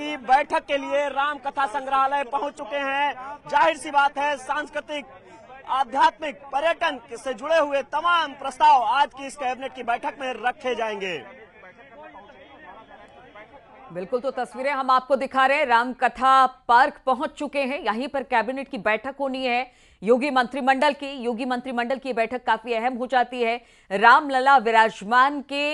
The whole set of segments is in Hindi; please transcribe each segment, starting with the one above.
की बैठक के लिए राम कथा संग्रहालय पहुंच चुके हैं जाहिर सी बात है सांस्कृतिक आध्यात्मिक पर्यटन से जुड़े हुए तमाम प्रस्ताव आज की इस कैबिनेट की बैठक में रखे जाएंगे बिल्कुल तो तस्वीरें हम आपको दिखा रहे हैं राम कथा पार्क पहुंच चुके हैं यहीं पर कैबिनेट की बैठक होनी है योगी मंत्रिमंडल की योगी मंत्रिमंडल की बैठक काफी अहम हो जाती है रामलला विराजमान के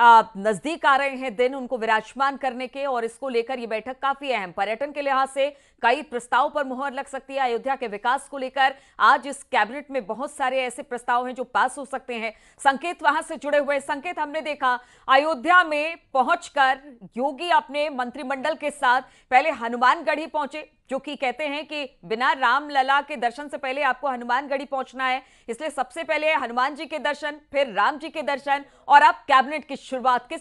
नजदीक आ रहे हैं दिन उनको विराजमान करने के और इसको लेकर यह बैठक काफी अहम पर्यटन के लिहाज से कई प्रस्ताव पर मुहर लग सकती है अयोध्या के विकास को लेकर आज इस कैबिनेट में बहुत सारे ऐसे प्रस्ताव हैं जो पास हो सकते हैं संकेत वहां से जुड़े हुए संकेत हमने देखा अयोध्या में पहुंचकर योगी अपने मंत्रिमंडल के साथ पहले हनुमानगढ़ी पहुंचे जो कि कहते हैं कि बिना रामलला के दर्शन से पहले आपको हनुमानगढ़ी पहुंचना है इसलिए सबसे पहले हनुमान जी के दर्शन फिर राम जी के दर्शन और अब कैबिनेट की शुरुआत किस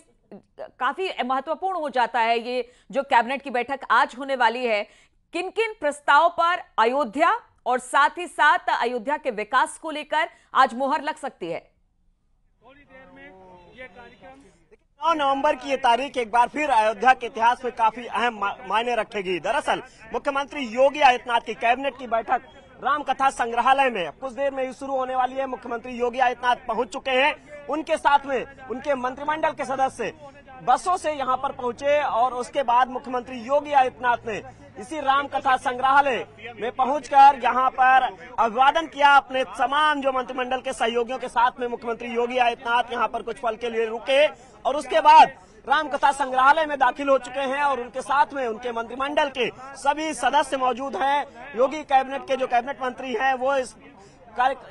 काफी महत्वपूर्ण हो जाता है ये जो कैबिनेट की बैठक आज होने वाली है किन किन प्रस्ताव पर अयोध्या और साथ ही साथ अयोध्या के विकास को लेकर आज मोहर लग सकती है थोड़ी देर में ये कार्यक्रम नौ नवंबर की ये तारीख एक बार फिर अयोध्या के इतिहास में काफी अहम मायने रखेगी दरअसल मुख्यमंत्री योगी आदित्यनाथ की कैबिनेट की बैठक रामकथा संग्रहालय में कुछ देर में ही शुरू होने वाली है मुख्यमंत्री योगी आदित्यनाथ पहुंच चुके हैं उनके साथ में उनके मंत्रिमंडल के सदस्य बसों से यहाँ पर पहुंचे और उसके बाद मुख्यमंत्री योगी आदित्यनाथ ने इसी रामकथा संग्रहालय में पहुंचकर यहाँ पर अभिवादन किया अपने तमाम जो मंत्रिमंडल के सहयोगियों के साथ में मुख्यमंत्री योगी आदित्यनाथ यहाँ पर कुछ पल के लिए रुके और उसके बाद रामकथा संग्रहालय में दाखिल हो चुके हैं और उनके साथ में उनके मंत्रिमंडल के सभी सदस्य मौजूद हैं योगी कैबिनेट के जो कैबिनेट मंत्री हैं वो इस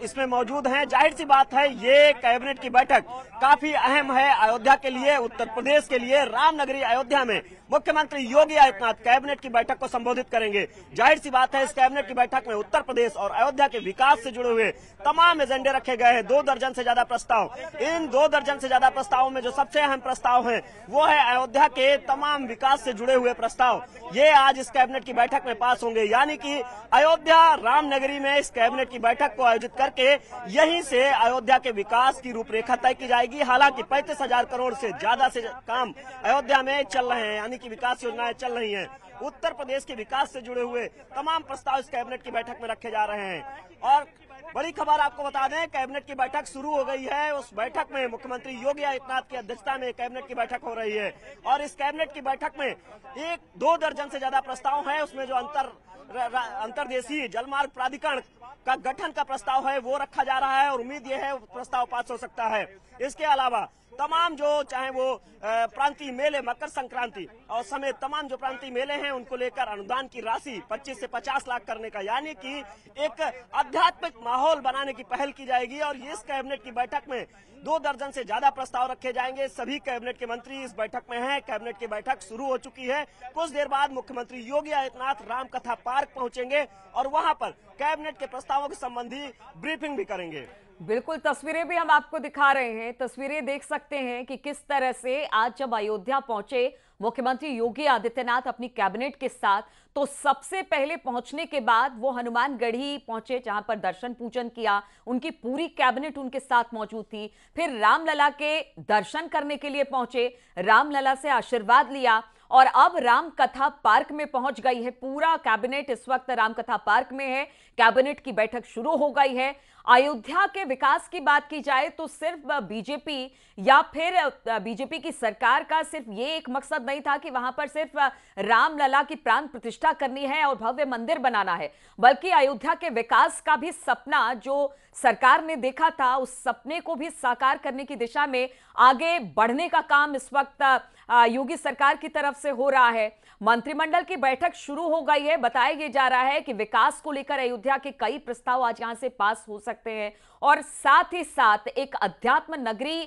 इसमें मौजूद हैं जाहिर सी बात है ये कैबिनेट की बैठक काफी अहम है अयोध्या के लिए उत्तर प्रदेश के लिए रामनगरी अयोध्या में मुख्यमंत्री योगी आदित्यनाथ कैबिनेट की बैठक को संबोधित करेंगे जाहिर सी बात है इस कैबिनेट की बैठक में उत्तर प्रदेश और अयोध्या के विकास से जुड़े हुए तमाम एजेंडे रखे गए हैं दो दर्जन से ज्यादा प्रस्ताव इन दो दर्जन से ज्यादा प्रस्तावों में जो सबसे अहम प्रस्ताव है वो है अयोध्या के तमाम विकास से जुड़े हुए प्रस्ताव ये आज इस कैबिनेट की बैठक में पास होंगे यानी की अयोध्या रामनगरी में इस कैबिनेट की बैठक को आयोजित करके यहीं से अयोध्या के विकास की रूपरेखा तय की जाएगी हालांकि पैंतीस हजार करोड़ से ज्यादा से काम अयोध्या में चल रहे हैं यानी कि विकास योजनाएं चल रही हैं उत्तर प्रदेश के विकास से जुड़े हुए तमाम प्रस्ताव इस कैबिनेट की बैठक में रखे जा रहे हैं और बड़ी खबर आपको बता दें कैबिनेट की बैठक शुरू हो गई है उस बैठक में मुख्यमंत्री योगी आदित्यनाथ की अध्यक्षता में कैबिनेट की बैठक हो रही है और इस कैबिनेट की बैठक में एक दो दर्जन से ज्यादा प्रस्ताव है उसमें जो अंतर अंतरदेशीय जलमार्ग प्राधिकरण का गठन का प्रस्ताव है वो रखा जा रहा है और उम्मीद ये है प्रस्ताव पास हो सकता है इसके अलावा तमाम जो चाहे वो प्रांतीय मेले मकर संक्रांति और समेत तमाम जो प्रांतीय मेले हैं उनको लेकर अनुदान की राशि 25 से 50 लाख करने का यानी कि एक आध्यात्मिक माहौल बनाने की पहल की जाएगी और इस कैबिनेट की बैठक में दो दर्जन से ज्यादा प्रस्ताव रखे जाएंगे सभी कैबिनेट के मंत्री इस बैठक में हैं कैबिनेट की बैठक शुरू हो चुकी है कुछ देर बाद मुख्यमंत्री योगी आदित्यनाथ रामकथा पार्क पहुंचेंगे और वहां पर कैबिनेट के व्यवस्थाओं के संबंधी ब्रीफिंग भी करेंगे बिल्कुल तस्वीरें भी हम आपको दिखा रहे हैं तस्वीरें देख सकते हैं कि किस तरह से आज जब अयोध्या पहुंचे मुख्यमंत्री योगी आदित्यनाथ अपनी कैबिनेट के साथ तो सबसे पहले पहुंचने के बाद वो हनुमानगढ़ी पहुंचे जहां पर दर्शन पूजन किया उनकी पूरी कैबिनेट उनके साथ मौजूद थी फिर रामलला के दर्शन करने के लिए पहुंचे रामलला से आशीर्वाद लिया और अब राम कथा पार्क में पहुंच गई है पूरा कैबिनेट इस वक्त राम कथा पार्क में है कैबिनेट की बैठक शुरू हो गई है अयोध्या के विकास की बात की जाए तो सिर्फ बीजेपी या फिर बीजेपी की सरकार का सिर्फ ये एक मकसद नहीं था कि वहां पर सिर्फ रामलला की प्राण प्रतिष्ठा करनी है और भव्य मंदिर बनाना है बल्कि अयोध्या के विकास का भी सपना जो सरकार ने देखा था उस सपने को भी साकार करने की दिशा में आगे बढ़ने का काम इस वक्त योगी सरकार की तरफ से हो रहा है मंत्रिमंडल की बैठक शुरू हो गई है बताया ये जा रहा है कि विकास को लेकर अयोध्या के कई प्रस्ताव आज यहां से पास हो सकते हैं और साथ ही साथ एक अध्यात्म नगरी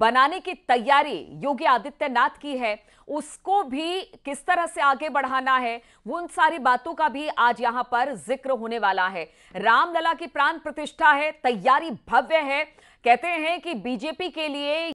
बनाने की तैयारी योगी आदित्यनाथ की है उसको भी किस तरह से आगे बढ़ाना है वो उन सारी बातों का भी आज यहां पर जिक्र होने वाला है रामलला की प्राण प्रतिष्ठा है तैयारी भव्य है कहते हैं कि बीजेपी के लिए